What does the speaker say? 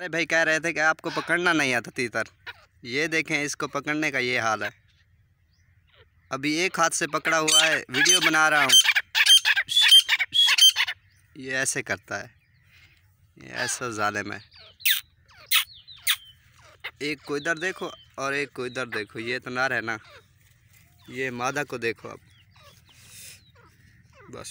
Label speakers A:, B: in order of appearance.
A: अरे भाई कह रहे थे कि आपको पकड़ना नहीं आता तीतर ये देखें इसको पकड़ने का ये हाल है अभी एक हाथ से पकड़ा हुआ है वीडियो बना रहा हूँ ये ऐसे करता है ये ऐसा ालम है एक को इधर देखो और एक को इधर देखो ये तो नार है ना ये मादा को देखो आप बस